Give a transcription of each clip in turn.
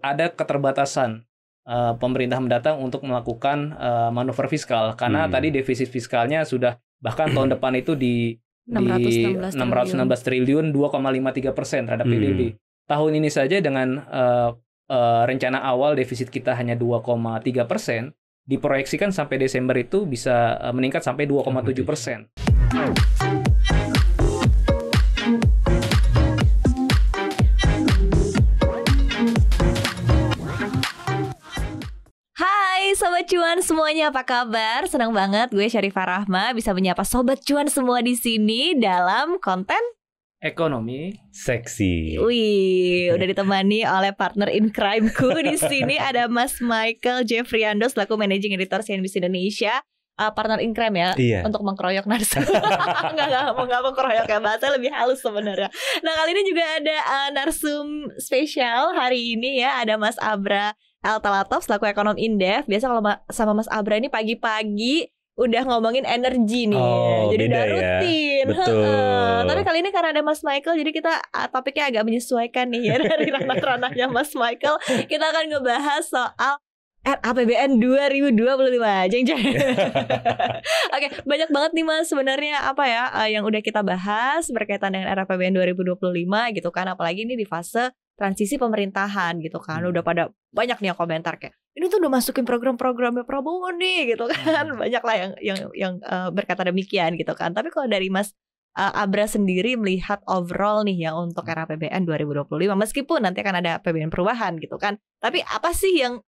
ada keterbatasan uh, pemerintah mendatang untuk melakukan uh, manuver fiskal karena hmm. tadi defisit fiskalnya sudah bahkan tahun depan itu di 616 di 616 triliun 2,53 persen terhadap hmm. PDB. Tahun ini saja dengan uh, uh, rencana awal defisit kita hanya 2,3 persen diproyeksikan sampai Desember itu bisa meningkat sampai 2,7 persen. Oh, Sobat Cuan semuanya apa kabar? Senang banget gue Syarifah Rahma bisa menyapa Sobat Cuan semua di sini dalam konten ekonomi seksi. Wih, udah ditemani oleh partner in crime ku di sini ada Mas Michael Jeffriando laku Managing Editor CNBC Indonesia uh, partner in crime ya iya. untuk mengkroyok Enggak nggak mau nggak mengkeroyok ya bahasa lebih halus sebenarnya nah kali ini juga ada uh, narsum spesial hari ini ya ada Mas Abra Alta Latov selaku ekonom Indef. Biasa kalau sama Mas Abra ini pagi-pagi udah ngomongin energi nih. Oh, jadi udah ya. rutin. Ya? Betul. Tapi kali ini karena ada Mas Michael jadi kita ah, topiknya agak menyesuaikan nih ya dari ranah-ranahnya Mas Michael. Kita akan ngebahas soal APBN 2025 jeng jeng. Oke, banyak banget nih Mas sebenarnya apa ya eh, yang udah kita bahas berkaitan dengan RAPBN 2025 gitu kan apalagi ini di fase transisi pemerintahan gitu kan. Hmm. Udah pada banyak nih yang komentar kayak ini tuh udah masukin program-programnya Prabowo nih gitu iya. kan banyak lah yang yang yang uh, berkata demikian gitu kan tapi kalau dari Mas uh, Abra sendiri melihat overall nih ya untuk hmm. era PBN 2025 meskipun nanti akan ada PBN perubahan gitu kan tapi iya. apa sih yang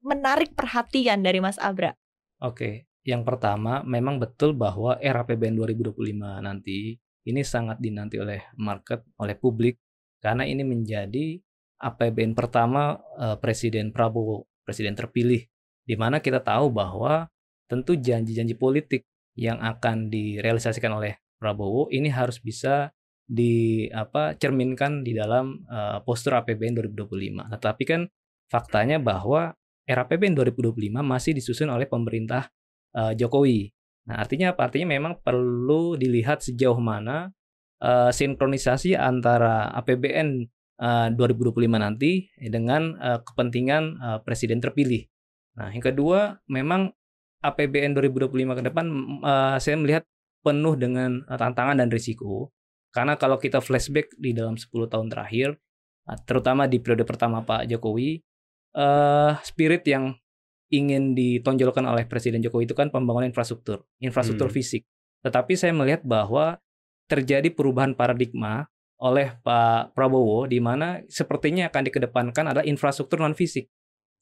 menarik perhatian dari Mas Abra? Oke, yang pertama memang betul bahwa era PBN 2025 nanti ini sangat dinanti oleh market, oleh publik karena ini menjadi APBN ya, pertama uh, Presiden Prabowo, presiden terpilih, di mana kita tahu bahwa tentu janji-janji politik yang akan direalisasikan oleh Prabowo ini harus bisa di apa cerminkan di dalam uh, postur APBN 2025. Nah, kan faktanya bahwa era APBN 2025 masih disusun oleh pemerintah uh, Jokowi. Nah, artinya apa? Artinya memang perlu dilihat sejauh mana uh, sinkronisasi antara APBN 2025 eh, nanti dengan eh, kepentingan eh, presiden terpilih. Nah, yang kedua memang APBN 2025 ke depan mm, saya melihat penuh dengan tantangan dan risiko. Karena kalau kita flashback di dalam 10 tahun terakhir, terutama di periode pertama Pak Jokowi, spirit yang ingin ditonjolkan oleh Presiden Jokowi itu kan pembangunan infrastruktur, infrastruktur hmm. fisik. Tetapi saya melihat bahwa terjadi perubahan paradigma oleh Pak Prabowo di mana sepertinya akan dikedepankan adalah infrastruktur non fisik.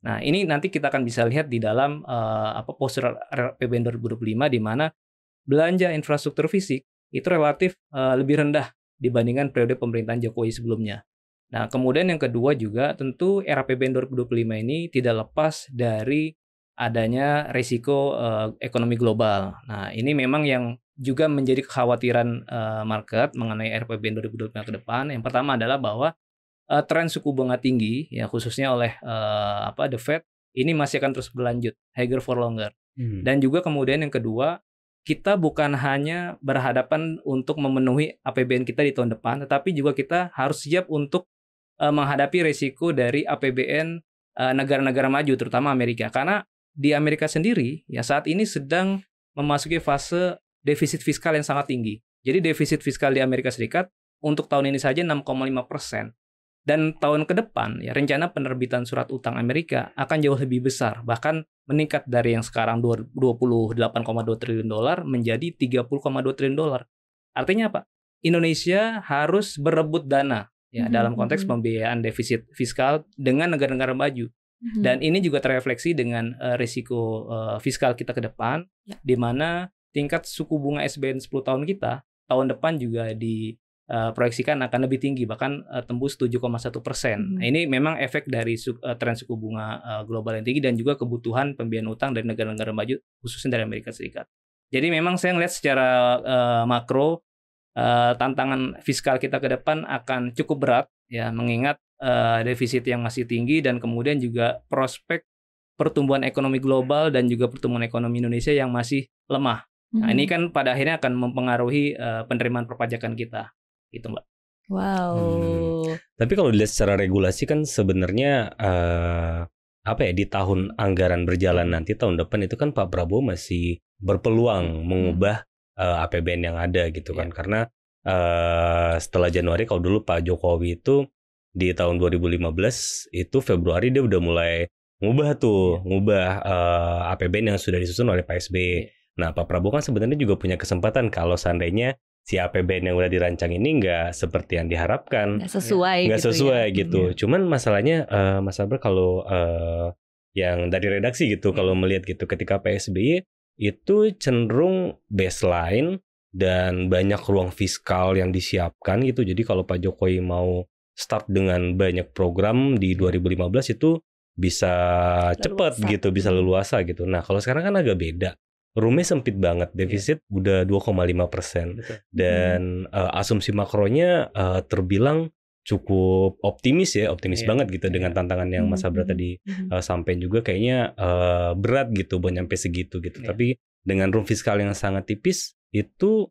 Nah, ini nanti kita akan bisa lihat di dalam uh, apa poster RPBN 2025 di mana belanja infrastruktur fisik itu relatif uh, lebih rendah dibandingkan periode pemerintahan Jokowi sebelumnya. Nah, kemudian yang kedua juga tentu RPBN 2025 ini tidak lepas dari adanya risiko uh, eh, ekonomi global. Nah, ini memang yang juga menjadi kekhawatiran uh, market mengenai RPBN 2025 ke depan. Yang pertama adalah bahwa uh, tren suku bunga tinggi ya khususnya oleh uh, apa The Fed ini masih akan terus berlanjut, higher for longer. Hmm. Dan juga kemudian yang kedua, kita bukan hanya berhadapan untuk memenuhi APBN kita di tahun depan, tetapi juga kita harus siap untuk uh, menghadapi resiko dari APBN negara-negara uh, maju terutama Amerika. Karena di Amerika sendiri ya saat ini sedang memasuki fase defisit fiskal yang sangat tinggi. Jadi defisit fiskal di Amerika Serikat untuk tahun ini saja 6,5 persen. Dan tahun ke depan, ya, rencana penerbitan surat utang Amerika akan jauh lebih besar, bahkan meningkat dari yang sekarang 28,2 triliun dolar menjadi 30,2 triliun dolar. Artinya apa? Indonesia harus berebut dana ya mm -hmm. dalam konteks mhm. pembiayaan defisit fiskal dengan negara-negara maju. Mm -hmm. Dan ini juga terefleksi dengan uh, risiko uh, fiskal kita ke depan, yeah. di mana tingkat suku bunga SBN 10 tahun kita tahun depan juga diproyeksikan eh, uh, akan lebih tinggi bahkan uh, tembus 7,1 persen. Nah, hmm. Nah, ini memang efek dari su uh, tren suku bunga uh, global yang tinggi dan juga kebutuhan pembiayaan utang dari negara-negara maju khususnya dari Amerika Serikat. Jadi memang saya melihat secara uh, makro uh, tantangan fiskal kita ke depan akan cukup berat ya mengingat uh, defisit yang masih tinggi dan kemudian juga prospek pertumbuhan ekonomi global dan juga pertumbuhan ekonomi Indonesia yang masih lemah. Nah, hmm Nah, ini hmm. kan pada akhirnya akan mempengaruhi uh, penerimaan perpajakan kita. Gitu, Mbak. Wow. Hmm. Tapi kalau dilihat secara regulasi kan sebenarnya uh, apa ya di tahun anggaran berjalan nanti tahun depan itu kan Pak Prabowo masih berpeluang hmm. mengubah uh, eh, APBN yang ada gitu kan iya. karena uh, setelah Januari kalau dulu Pak Jokowi itu di tahun 2015 itu Februari dia udah mulai ngubah tuh yeah. ngubah uh, APBN yang sudah disusun oleh Pak SBY. Iya. Yeah. Nah, Pak Prabowo kan sebenarnya juga punya kesempatan kalau seandainya si APBN yang udah dirancang ini nggak seperti yang diharapkan, nggak sesuai, nggak gitu ya. sesuai ya. gitu. Hmm. Cuman masalahnya, uh, Mas Albert, kalau uh, yang dari redaksi gitu, hmm. kalau melihat gitu, ketika PSBY itu cenderung baseline dan banyak ruang fiskal yang disiapkan gitu. Jadi kalau Pak Jokowi mau start dengan banyak program di 2015 itu bisa leluasa. cepat gitu, bisa leluasa gitu. Nah, kalau sekarang kan agak beda roomnya sempit banget, iya. defisit yeah. udah 2,5 persen dan hmm. uh, asumsi makronya uh, terbilang cukup optimis ya, optimis yeah. banget gitu yeah. dengan iya. tantangan yang Mas Abra mm-hmm. tadi uh, mm-hmm. eh, sampaikan juga kayaknya uh, berat gitu buat nyampe segitu gitu. Yeah. Tapi dengan room fiskal yang sangat tipis itu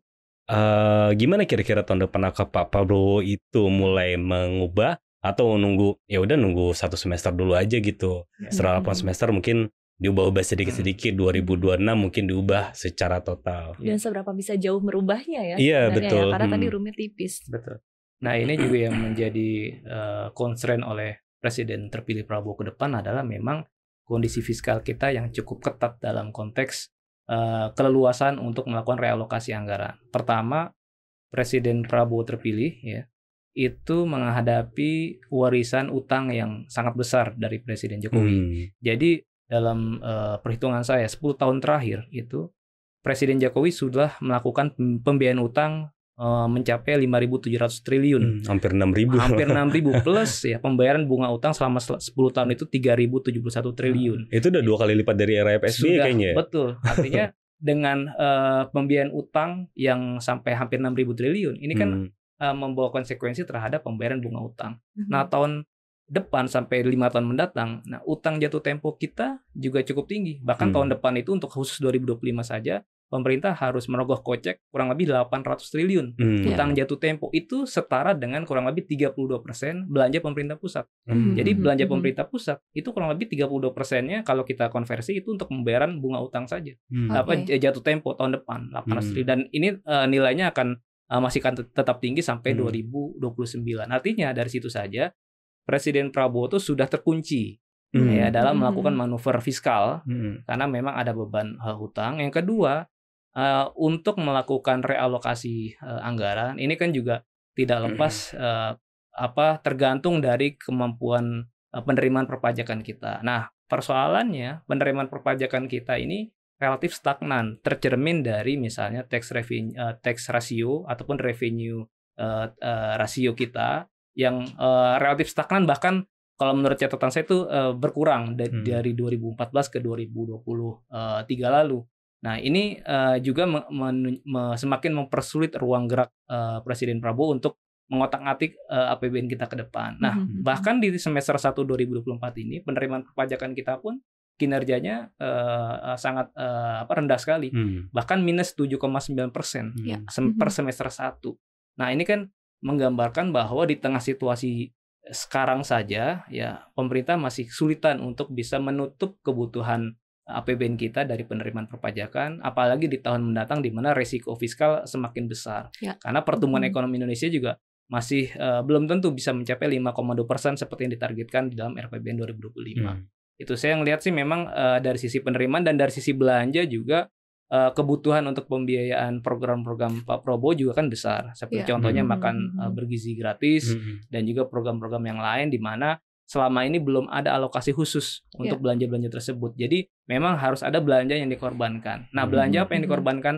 uh, gimana kira-kira tahun depan apa Pak Prabowo itu mulai mengubah atau nunggu ya udah nunggu satu semester dulu aja gitu. Yeah. Setelah 8 mm-hmm. semester mungkin diubah-ubah hmm. sedikit-sedikit 2026 mungkin diubah secara total. Dan iya. seberapa bisa jauh merubahnya ya? Iya ya, betul. Ya, karena hmm. tadi rumit tipis. Betul. Nah ini juga yang menjadi uh, concern oleh Presiden terpilih Prabowo ke depan adalah memang kondisi fiskal kita yang cukup ketat dalam konteks uh, keleluasan untuk melakukan realokasi anggaran. Pertama, Presiden Prabowo terpilih ya itu menghadapi warisan utang yang sangat besar dari Presiden Jokowi. Hmm. Jadi dalam uh, perhitungan saya 10 tahun terakhir itu Presiden Jokowi sudah melakukan pembiayaan utang uh, mencapai 5.700 triliun. Hmm, hampir 6.000. Hampir 6.000 plus ya pembayaran bunga utang selama 10 tahun itu 3.071 triliun. Hmm, itu udah dua kali lipat dari era FSB kayaknya. Ya? Betul. Artinya dengan uh, pembiayaan utang yang sampai hampir 6.000 triliun ini kan hmm. uh, membawa konsekuensi terhadap pembayaran bunga utang. Hmm. Nah, mhm. tahun depan sampai lima tahun mendatang, nah utang jatuh tempo kita juga cukup tinggi. Bahkan hmm. tahun depan itu untuk khusus 2025 saja pemerintah harus merogoh kocek kurang lebih 800 triliun. Hmm. Iya. Utang jatuh tempo itu setara dengan kurang lebih 32% belanja pemerintah pusat. Hmm. Jadi hmm. belanja hmm. pemerintah pusat itu kurang lebih 32 persennya kalau kita konversi itu untuk pembayaran bunga utang saja. Hmm. Apa okay. Eh, jatuh tempo tahun depan 800 hmm. triliun dan ini uh, nilainya akan eh, masih akan tetap tinggi sampai hmm. 2029. Artinya dari situ saja Presiden Prabowo itu sudah terkunci hmm. ya dalam melakukan hmm. manuver fiskal hmm. karena memang ada beban uh, hutang. Yang kedua uh, untuk melakukan realokasi uh, anggaran ini kan juga tidak hmm. lepas hmm. uh, apa tergantung dari kemampuan uh, penerimaan perpajakan kita. Nah persoalannya penerimaan perpajakan kita ini relatif stagnan tercermin dari misalnya tax revenue uh, tax ratio ataupun revenue uh, uh, rasio kita yang uh, relatif stagnan bahkan kalau menurut catatan saya itu uh, berkurang dari, hmm. dari 2014 ke 2023 eh, lalu. Nah, ini uh, juga me me semakin mempersulit ruang gerak uh, Presiden Prabowo untuk mengotak-atik uh, APBN kita ke depan. Nah, hmm. hmm. bahkan di semester 1 2024 ini penerimaan perpajakan kita pun kinerjanya uh, sangat uh, apa rendah sekali. Hmm. Bahkan minus 7,9% ya. hmm. per semester 1. Nah, ini kan menggambarkan bahwa di tengah situasi sekarang saja ya pemerintah masih kesulitan untuk bisa menutup kebutuhan APBN kita dari penerimaan perpajakan, apalagi di tahun mendatang di mana risiko fiskal semakin besar. Ya. Karena pertumbuhan -hmm. ekonomi Indonesia juga masih uh, belum tentu bisa mencapai 5,2 persen seperti yang ditargetkan di dalam RPBN 2025. Hmm. Itu saya yang lihat sih memang uh, dari sisi penerimaan dan dari sisi belanja juga uh, kebutuhan untuk pembiayaan program-program Pak Prabowo juga kan besar. Seperti yeah. contohnya mm -hmm. makan uh, bergizi gratis mm -hmm. dan juga program-program yang lain di mana selama ini belum ada alokasi khusus iya. untuk belanja-belanja tersebut. Jadi memang harus ada belanja yang dikorbankan. Nah, hmm. belanja mm -hmm. apa yang hmm. dikorbankan?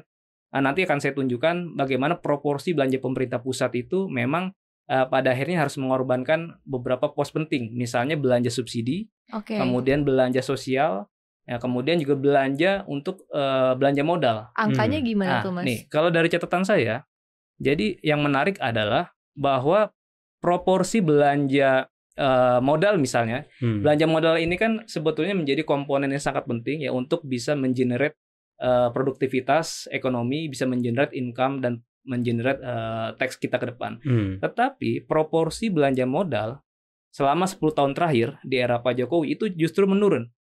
Nah, nanti akan saya tunjukkan bagaimana proporsi belanja pemerintah pusat itu memang uh, pada akhirnya harus mengorbankan beberapa pos penting. Misalnya belanja subsidi, okay. kemudian belanja sosial, Ya, kemudian juga belanja untuk uh, belanja modal. Angkanya hmm. gimana nah, tuh, Mas? Nih, kalau dari catatan saya, jadi yang menarik adalah bahwa proporsi belanja uh, modal misalnya, hmm. belanja modal ini kan sebetulnya menjadi komponen yang sangat penting ya untuk bisa mengenerate uh, produktivitas ekonomi, bisa mengenerate income dan mengenerate uh, tax kita ke depan. Hmm. Tetapi proporsi belanja modal selama 10 tahun terakhir di era Pak Jokowi itu justru menurun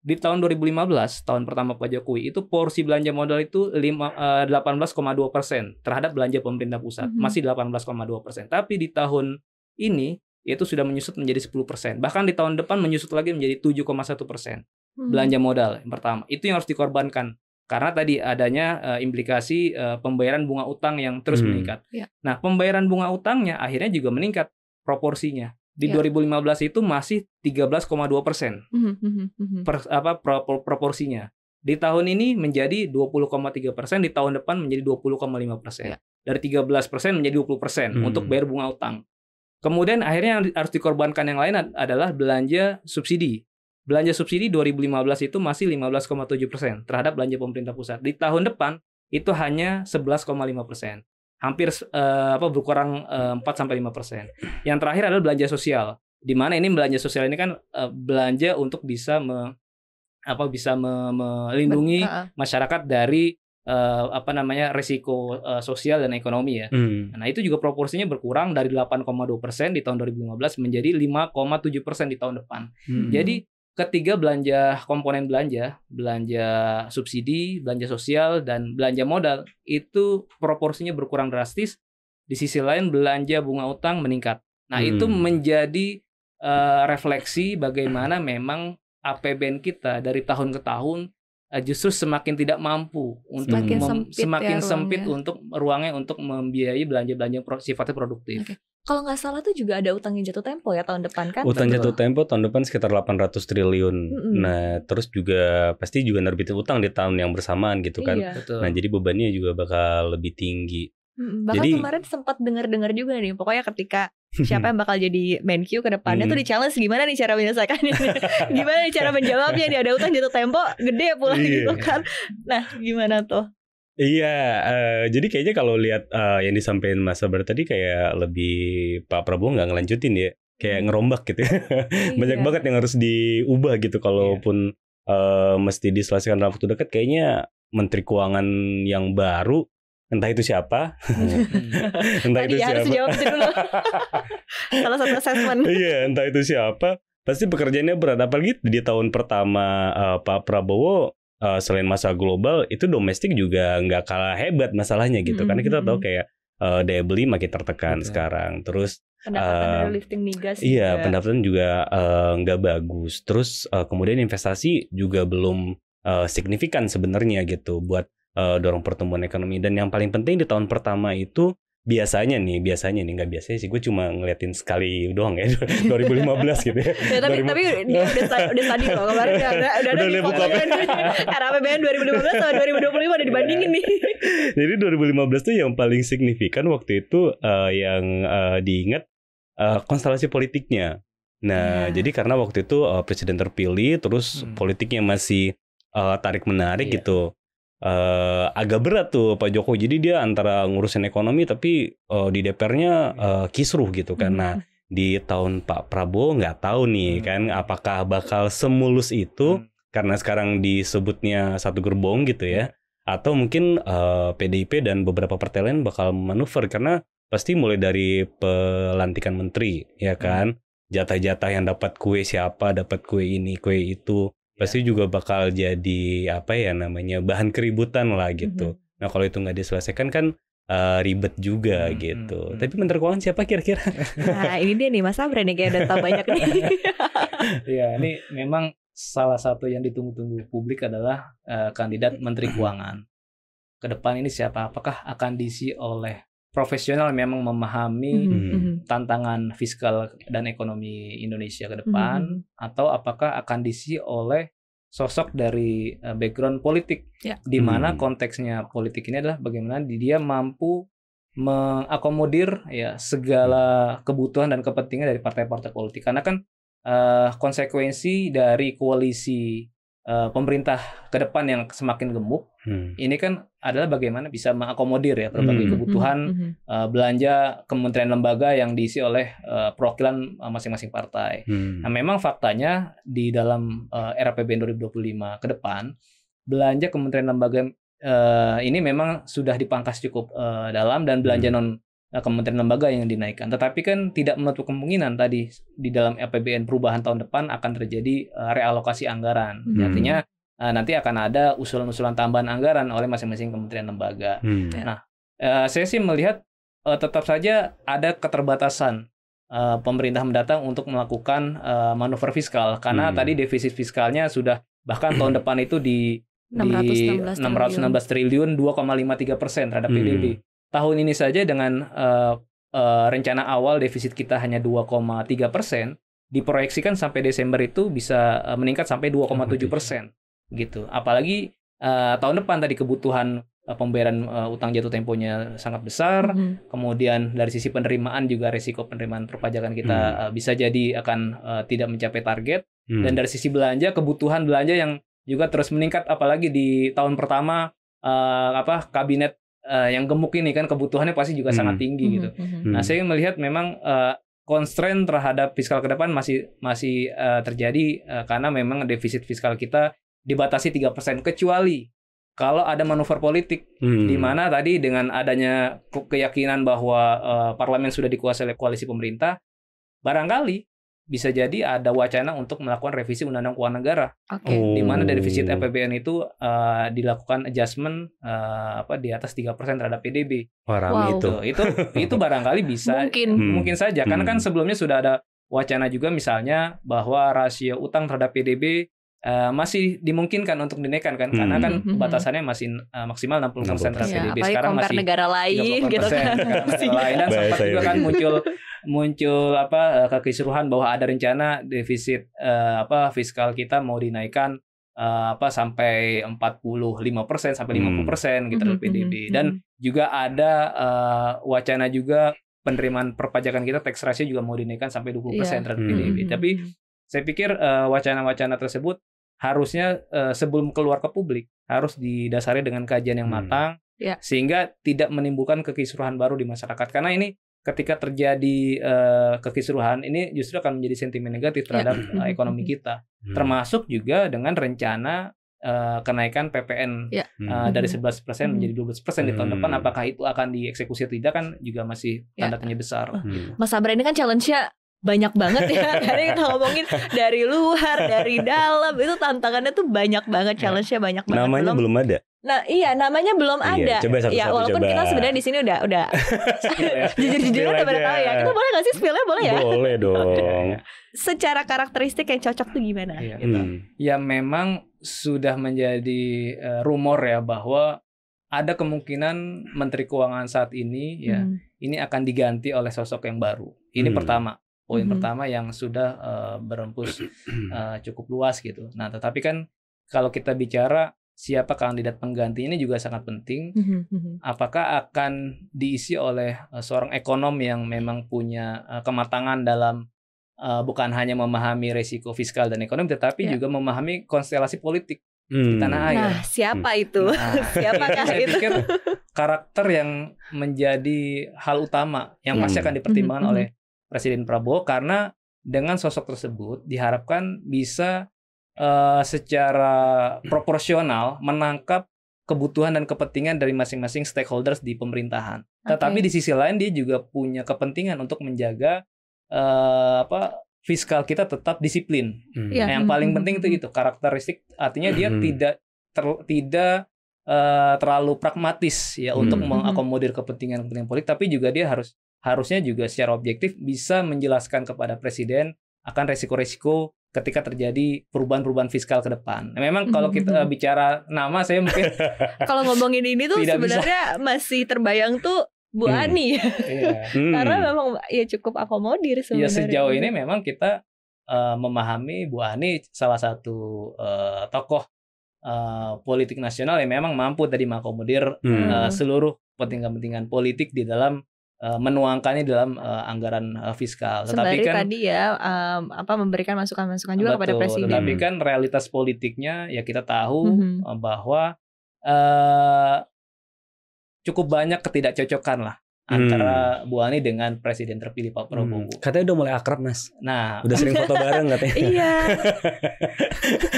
di tahun 2015 tahun pertama Pak Jokowi itu porsi belanja modal itu 18,2 eh, persen terhadap belanja pemerintah pusat mm -hmm. masih 18,2 persen tapi di tahun ini itu sudah menyusut menjadi 10 persen bahkan di tahun depan menyusut lagi menjadi 7,1 persen mhm. belanja modal yang pertama itu yang harus dikorbankan karena tadi adanya uh, implikasi uh, pembayaran bunga utang yang terus hmm. meningkat. Yeah. Nah, pembayaran bunga utangnya akhirnya juga meningkat proporsinya di yeah. Iya. 2015 itu masih 13,2 persen mm -hmm. per, apa pro, proporsinya di tahun ini menjadi 20,3 persen di tahun depan menjadi 20,5 persen yeah. dari 13 persen menjadi 20 persen hmm. untuk bayar bunga utang kemudian akhirnya yang harus dikorbankan yang lain adalah belanja subsidi belanja subsidi 2015 itu masih 15,7 persen terhadap belanja pemerintah pusat di tahun depan itu hanya 11,5 persen hampir uh, apa berkurang uh, eh, 4 sampai 5%. Yang terakhir adalah belanja sosial. Di mana ini belanja sosial ini kan uh, belanja untuk bisa me, apa bisa me, melindungi masyarakat dari uh, apa namanya resiko uh, sosial dan ekonomi ya. Hmm. Nah, itu juga proporsinya berkurang dari 8,2% di tahun 2015 menjadi 5,7% di tahun depan. Hmm. Jadi Ketiga belanja komponen belanja, belanja subsidi, belanja sosial dan belanja modal itu proporsinya berkurang drastis. Di sisi lain belanja bunga utang meningkat. Nah, hmm. itu menjadi uh, refleksi bagaimana memang APBN kita dari tahun ke tahun Eh, justru semakin tidak mampu untuk semakin mem, sempit, ya semakin ya, sempit untuk ruangnya untuk membiayai belanja-belanja pro, sifatnya produktif. Okay. Kalau nggak salah tuh juga ada utang yang jatuh tempo ya tahun depan kan? Utang jatuh tempo tahun depan sekitar 800 triliun. Mm -hmm. Nah, terus juga pasti juga nerbitin utang di tahun yang bersamaan gitu kan. Iya. Nah, jadi bebannya juga bakal lebih tinggi. Bahkan jadi, kemarin sempat dengar-dengar juga nih, pokoknya ketika siapa yang bakal jadi main queue ke depannya hmm. tuh di challenge gimana nih cara menyelesaikannya gimana nih cara menjawabnya nih ada utang jatuh tempo gede pula yeah. gitu kan nah gimana tuh Iya, uh, jadi kayaknya kalau lihat uh, yang disampaikan Mas Sabar tadi kayak lebih Pak Prabowo nggak ngelanjutin ya, kayak hmm. ngerombak gitu. Ya. Banyak iya. banget yang harus diubah gitu, kalaupun iya. uh, mesti diselesaikan dalam waktu dekat. Kayaknya Menteri Keuangan yang baru entah itu siapa, hmm. entah Tadi itu ya, siapa. Harus jawab dulu. Salah satu assessment. Iya, entah itu siapa. Pasti pekerjaannya berat. Apalagi di tahun pertama uh, Pak Prabowo uh, selain masalah global itu domestik juga nggak kalah hebat masalahnya gitu. Mm -hmm. Karena kita tahu hmm. kayak uh, daya beli makin tertekan okay. sekarang. Terus pendapatan uh, dari lifting migas iya juga. pendapatan juga uh, nggak bagus terus uh, kemudian investasi juga belum uh, signifikan sebenarnya gitu buat uh, dorong pertumbuhan ekonomi dan yang paling penting di tahun pertama itu biasanya nih biasanya nih nggak biasanya sih gue cuma ngeliatin sekali doang ya 2015 gitu ya, ya tapi, 2000... tapi dia udah udah tadi loh kemarin udah udah, udah, udah di RAPBN 2015 sama 2025 udah dibandingin nih jadi 2015 tuh yang paling signifikan waktu itu uh, yang uh, diingat uh, konstelasi politiknya nah ya. jadi karena waktu itu uh, presiden terpilih terus hmm. politiknya masih uh, tarik menarik ya. gitu uh, agak berat tuh Pak Jokowi. Jadi dia antara ngurusin ekonomi tapi uh, di DPR-nya uh, eh, kisruh gitu kan. Nah hmm. di tahun Pak Prabowo nggak tahu nih hmm. kan apakah bakal semulus itu hmm. karena sekarang disebutnya satu gerbong gitu ya. Iya. Atau mungkin uh, PDIP dan beberapa partai lain bakal manuver karena pasti mulai dari pelantikan menteri ya hmm. kan. Jatah-jatah yang dapat kue siapa, dapat kue ini, kue itu pasti iya. juga bakal jadi apa ya namanya bahan keributan lah gitu. Mm-hmm. Nah kalau itu nggak diselesaikan kan uh, ribet juga hmm, gitu. Hmm, Tapi Menteri Keuangan siapa kira-kira? Nah ini dia nih Mas Abra nih kayak data banyak nih. Iya ini memang salah satu yang ditunggu-tunggu publik adalah uh, kandidat Menteri Keuangan. Kedepan ini siapa? Apakah akan diisi oleh profesional memang memahami hmm. Hmm. hmm. tantangan fiskal dan ekonomi Indonesia ke depan hmm. atau apakah akan diisi oleh sosok dari eh, background politik yeah. di mana hmm. konteksnya politik ini adalah bagaimana dia mampu mengakomodir ya segala kebutuhan dan kepentingan dari partai-partai politik karena kan uh, konsekuensi dari koalisi Eh, pemerintah ke depan yang semakin gemuk, hmm. ini kan adalah bagaimana bisa mengakomodir ya berbagai hmm. kebutuhan hmm. Uh, belanja kementerian lembaga yang diisi oleh uh, perwakilan masing-masing partai. Hmm. Nah, memang faktanya di dalam uh, era PBN 2025 ke depan belanja kementerian lembaga uh, ini memang sudah dipangkas cukup uh, dalam dan belanja hmm. non Eh, kementerian lembaga yang dinaikkan. Tetapi kan tidak menutup kemungkinan tadi di dalam APBN perubahan tahun depan akan terjadi eh, realokasi anggaran. Hmm. Artinya eh, nanti akan ada usulan-usulan tambahan anggaran oleh masing-masing kementerian lembaga. Hmm. Ya. Nah, saya sih melihat tetap saja ada keterbatasan pemerintah mendatang untuk melakukan manuver fiskal karena hmm. tadi defisit fiskalnya sudah bahkan tahun depan itu di 616 di 616 triliun, triliun 2,53 persen terhadap PDB. Hmm tahun ini saja dengan uh, uh, rencana awal defisit kita hanya 2,3 persen, diproyeksikan sampai Desember itu bisa uh, meningkat sampai 2,7 persen gitu. Apalagi uh, tahun depan tadi kebutuhan uh, pembayaran uh, utang jatuh temponya sangat besar. Hmm. Kemudian dari sisi penerimaan juga resiko penerimaan perpajakan kita hmm. uh, bisa jadi akan uh, tidak mencapai target. Hmm. Dan dari sisi belanja kebutuhan belanja yang juga terus meningkat apalagi di tahun pertama uh, apa kabinet uh, yang gemuk ini kan kebutuhannya pasti juga hmm. sangat tinggi gitu. Hmm. hmm nah, hmm. saya melihat memang uh, constraint terhadap fiskal ke depan masih masih uh, terjadi uh, karena memang defisit fiskal kita dibatasi tiga persen kecuali kalau ada manuver politik hmm. di mana tadi dengan adanya keyakinan bahwa uh, parlemen sudah dikuasai oleh koalisi pemerintah barangkali bisa jadi ada wacana untuk melakukan revisi Undang-Undang Keuangan Negara, okay. oh. di mana defisit oh. APBN itu uh, dilakukan adjustment uh, apa di atas 3% terhadap PDB. wow. itu, itu itu barangkali bisa, mungkin hmm. mungkin saja, karena kan hmm. sebelumnya sudah ada wacana juga misalnya bahwa rasio utang terhadap PDB Eh, masih dimungkinkan untuk dinaikkan kan karena hmm. kan hmm. batasannya masih uh, maksimal 60 konsentrasi ya, sekarang masih negara lain gitu kan negara lain dan sempat juga kan muncul muncul apa eh, kekisruhan bahwa ada rencana defisit uh, apa fiskal kita mau dinaikkan uh, apa sampai lima persen sampai 50% hmm. persen gitu hmm. PDB dan juga ada uh, wacana juga penerimaan perpajakan kita tax ratio juga mau dinaikkan sampai 20% yeah. Iya. terhadap PDB. Hmm. Tapi saya pikir wacana-wacana uh, wacana -wacana tersebut harusnya uh, sebelum keluar ke publik harus didasari dengan kajian yang hmm. matang hmm. Ya. yeah. sehingga tidak menimbulkan kekisruhan baru di masyarakat karena ini ketika terjadi uh, kekisruhan ini justru akan menjadi sentimen negatif ya. terhadap yeah. Hmm. ekonomi kita hmm. termasuk juga dengan rencana uh, kenaikan PPN yeah. Ya. uh, hmm. dari 11% hmm. menjadi 12% hmm. di tahun depan hmm. apakah itu akan dieksekusi atau tidak kan juga masih tanda tanya besar. Hmm. Mas Abra ini kan challenge-nya banyak banget ya karena kita ngomongin dari luar dari dalam itu tantangannya tuh banyak banget nah, challenge-nya banyak banget namanya belum, belum ada nah iya namanya belum iya, ada coba satu -satu, ya walaupun coba. kita sebenarnya di sini udah udah ya. jujur jujur udah pada tahu ya kita boleh nggak sih spillnya boleh ya boleh dong secara karakteristik yang cocok tuh gimana iya. gitu. hmm. ya memang sudah menjadi uh, rumor ya bahwa ada kemungkinan menteri keuangan saat ini ya hmm. ini akan diganti oleh sosok yang baru ini hmm. pertama poin hmm. pertama yang sudah uh, berempus uh, cukup luas gitu. Nah, tetapi kan kalau kita bicara siapa kandidat pengganti ini juga sangat penting. Mm-hmm. Apakah akan diisi oleh uh, seorang ekonom yang memang punya uh, kematangan dalam uh, bukan hanya memahami resiko fiskal dan ekonomi, tetapi yeah. juga memahami konstelasi politik hmm. di tanah hmm. air. Nah, siapa itu? Nah, Siapakah itu? karakter yang menjadi hal utama yang pasti akan dipertimbangkan hmm. oleh Presiden Prabowo karena dengan sosok tersebut diharapkan bisa uh, secara proporsional menangkap kebutuhan dan kepentingan dari masing-masing stakeholders di pemerintahan. Okay. Tetapi di sisi lain dia juga punya kepentingan untuk menjaga uh, apa fiskal kita tetap disiplin. Hmm. Yeah. Nah, yang paling hmm. penting itu itu karakteristik artinya dia hmm. tidak ter, tidak uh, terlalu pragmatis ya hmm. untuk mengakomodir kepentingan-kepentingan politik tapi juga dia harus harusnya juga secara objektif bisa menjelaskan kepada presiden akan resiko-resiko ketika terjadi perubahan-perubahan fiskal ke depan. Nah, memang kalau hmm. kita eh, bicara nama saya mungkin kalau ngomongin ini tuh sebenarnya bisa. masih terbayang tuh Bu hmm. Ani Yeah. Karena hmm. memang ya cukup akomodir iya, sebenarnya. Ya sejauh ini memang kita uh, memahami Bu Ani salah satu uh, tokoh uh, politik nasional yang memang mampu tadi mengakomodir hmm. uh, seluruh kepentingan-kepentingan politik di dalam Eh, menuangkannya dalam uh, anggaran uh, fiskal. Tetapi kan tadi ya um, apa memberikan masukan-masukan juga betul, kepada presiden. Tetapi hmm. kan realitas politiknya ya kita tahu mm-hmm. bahwa uh, cukup banyak ketidakcocokan lah antara hmm. Bu Ani dengan presiden terpilih Pak hmm. Prabowo. Hmm. Katanya udah mulai akrab, Mas. Nah, udah sering foto bareng katanya. iya.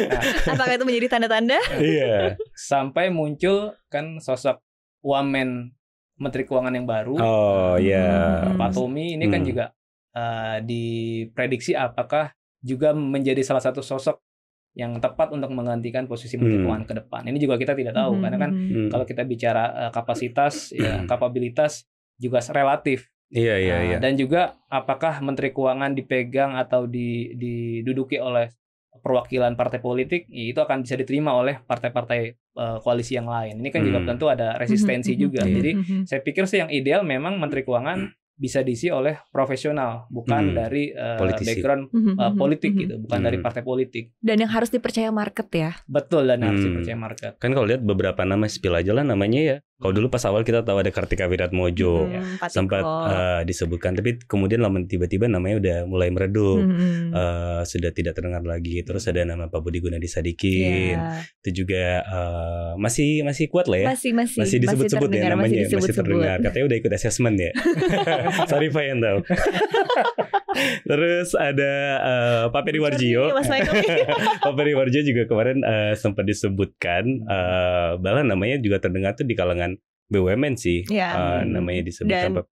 nah, Apakah itu menjadi tanda-tanda? iya. Sampai muncul kan sosok wamen menteri keuangan yang baru. Oh iya. Yeah. Pak Tommy ini kan hmm. kan juga uh, diprediksi apakah juga menjadi salah satu sosok yang tepat untuk menggantikan posisi menteri hmm. keuangan ke depan. Ini juga kita tidak tahu hmm. karena kan hmm. hmm. kalau kita bicara uh, kapasitas, ya, kapabilitas juga relatif. Iya iya nah, iya. Dan juga apakah menteri keuangan dipegang atau diduduki oleh perwakilan partai politik ya itu akan bisa diterima oleh partai-partai uh, koalisi yang lain. Ini kan hmm. Hmm, hmm, hmm. juga tentu ada resistensi hmm. juga. Yeah. Jadi iya. saya pikir sih yang ideal memang Menteri Keuangan bisa diisi oleh profesional, bukan dari uh, background uh, politik gitu, bukan dari partai politik. Dan yang harus dipercaya market ya. Betul dan harus dipercaya market. Kan kalau lihat beberapa nama spill aja lah namanya ya kalau dulu pas awal kita tahu ada Kartika Wiratmojo hmm, iya. sempat uh, disebutkan, tapi kemudian lama tiba-tiba namanya udah mulai meredup, hmm. uh, sudah tidak terdengar lagi. Terus ada nama Pak Budi Gunadi Sadikin, yeah. itu juga uh, masih masih kuat lah ya, masih masih masih disebut-sebut ya namanya, masih, disebut masih terdengar. Katanya udah ikut assessment ya. Sorry Pak yang Terus ada uh, Pak Warjio. Pak Warjio juga kemarin uh, sempat disebutkan uh, eh, bahkan namanya juga terdengar tuh di kalangan BUMN sih. Ya. Uh, namanya disebutkan Pak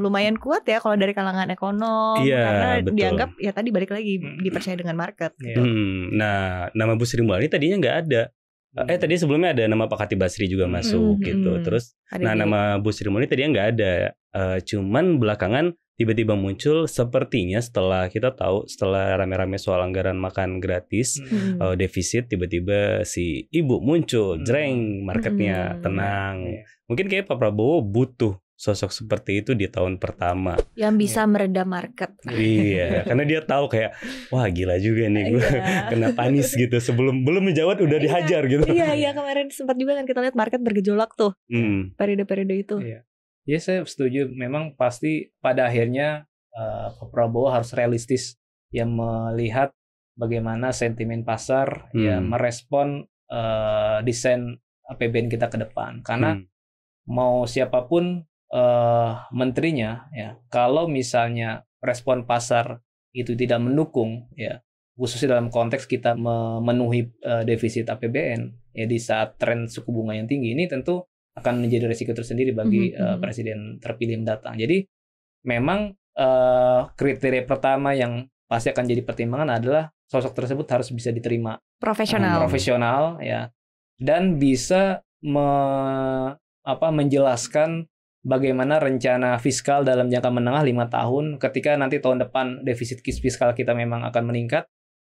lumayan kuat ya kalau dari kalangan ekonom ya, karena betul. dianggap ya tadi balik lagi dipercaya dengan market. Iya. Gitu. Hmm, nah nama Bu Sri Mulyani tadinya nggak ada. Hmm. Eh tadi sebelumnya ada nama Pak Kati Basri juga masuk hmm, gitu. Terus Hari nah ini. nama Bu Sri Mulyani tadinya nggak ada. Uh, cuman belakangan tiba-tiba muncul sepertinya setelah kita tahu setelah rame-rame soal anggaran makan gratis hmm. uh, defisit tiba-tiba si ibu muncul hmm. jreng marketnya hmm. tenang iya. mungkin kayak Pak Prabowo butuh sosok seperti itu di tahun pertama yang iya. bisa ya. meredam market iya karena dia tahu kayak wah gila juga nih gue yeah. kena panis gitu sebelum belum menjawab udah iya. dihajar gitu iya iya kemarin sempat juga kan kita lihat market bergejolak tuh hmm. periode-periode itu yeah. Ya saya setuju. Memang pasti pada akhirnya uh, Prabowo harus realistis yang melihat bagaimana sentimen pasar ya hmm. ya merespon uh, desain APBN kita ke depan. Karena hmm. mau siapapun uh, menterinya ya kalau misalnya respon pasar itu tidak mendukung ya khususnya dalam konteks kita memenuhi uh, defisit APBN ya di saat tren suku bunga yang tinggi ini tentu akan menjadi resiko tersendiri bagi mm -hmm. uh, presiden terpilih mendatang. Jadi memang uh, kriteria pertama yang pasti akan jadi pertimbangan adalah sosok tersebut harus bisa diterima profesional, uh, profesional ya, dan bisa me, apa, menjelaskan bagaimana rencana fiskal dalam jangka menengah lima tahun ketika nanti tahun depan defisit fiskal kita memang akan meningkat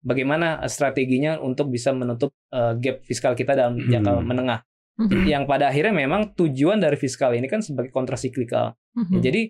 bagaimana eh, strateginya untuk bisa menutup uh, gap fiskal kita dalam jangka hmm. menengah Mm-hmm. Yang pada akhirnya memang tujuan dari fiskal ini kan sebagai kontrasiklikal. Ya, mm-hmm. jadi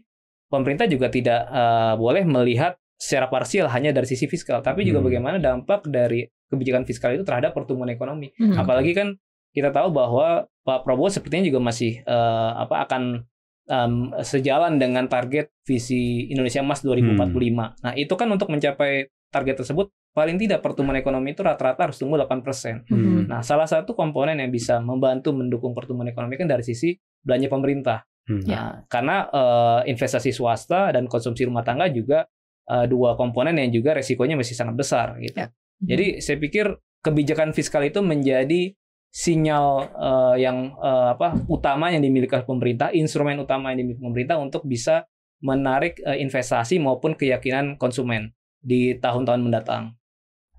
pemerintah juga tidak uh, boleh melihat secara parsial hanya dari sisi fiskal, tapi juga mm-hmm. bagaimana dampak dari kebijakan fiskal itu terhadap pertumbuhan ekonomi. Mm-hmm. Apalagi kan kita tahu bahwa Pak Prabowo sepertinya juga masih uh, apa akan um, sejalan dengan target visi Indonesia Emas 2045. Hmm. Nah, itu kan untuk mencapai target tersebut paling tidak pertumbuhan ekonomi itu rata-rata harus tumbuh 8%. Hmm. Nah, salah satu komponen yang bisa membantu mendukung pertumbuhan ekonomi kan dari sisi belanja pemerintah. Hmm. Nah, karena uh, investasi swasta dan konsumsi rumah tangga juga uh, dua komponen yang juga resikonya masih sangat besar gitu. Ya. Hmm. Jadi saya pikir kebijakan fiskal itu menjadi sinyal uh, yang uh, apa utama yang dimiliki pemerintah, instrumen utama yang dimiliki pemerintah untuk bisa menarik uh, investasi maupun keyakinan konsumen di tahun-tahun mendatang.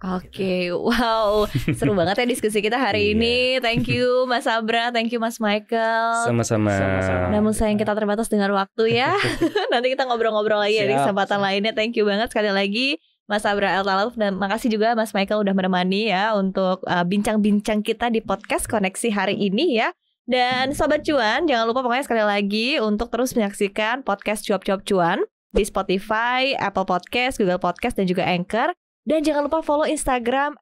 Oke, okay, gitu. wow, seru banget ya diskusi kita hari iya. ini. Thank you Mas Abra, thank you Mas Michael. Sama-sama. Namun sayang kita terbatas dengan waktu ya. Nanti kita ngobrol-ngobrol lagi ya di kesempatan siap. lainnya. Thank you banget sekali lagi Mas Abra El Talaf dan makasih juga Mas Michael udah menemani ya untuk uh, bincang-bincang uh, kita di podcast Koneksi hari ini ya. Dan sobat cuan, jangan lupa pokoknya sekali lagi untuk terus menyaksikan podcast cuap-cuap cuan di Spotify, Apple Podcast, Google Podcast dan juga Anchor. Dan jangan lupa follow Instagram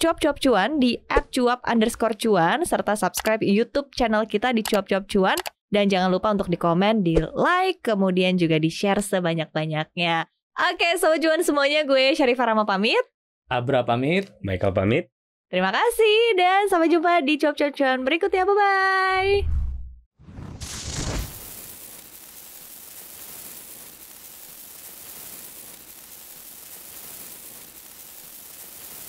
cuap-cuap cuan di app cuap underscore cuan serta subscribe YouTube channel kita di cuap-cuap cuan dan jangan lupa untuk di komen, di like, kemudian juga di share sebanyak-banyaknya. Oke, so cuan semuanya gue Syarifah Rama pamit. Abra pamit. Michael pamit. Terima kasih dan sampai jumpa di cuap-cuap cuan berikutnya. Bye-bye.